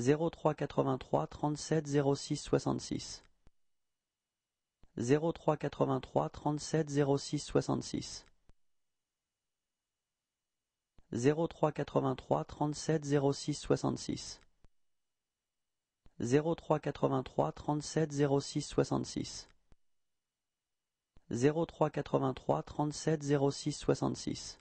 zéro trois quatre-vingt-trois trente-sept zéro six soixante-six. zéro trois quatre-vingt-trois trente-sept zéro six soixante-six. zéro trois quatre-vingt-trois trente-sept zéro six soixante-six. zéro trois quatre-vingt-trois trente-sept zéro six soixante-six. zéro trois quatre-vingt-trois trente-sept zéro six soixante-six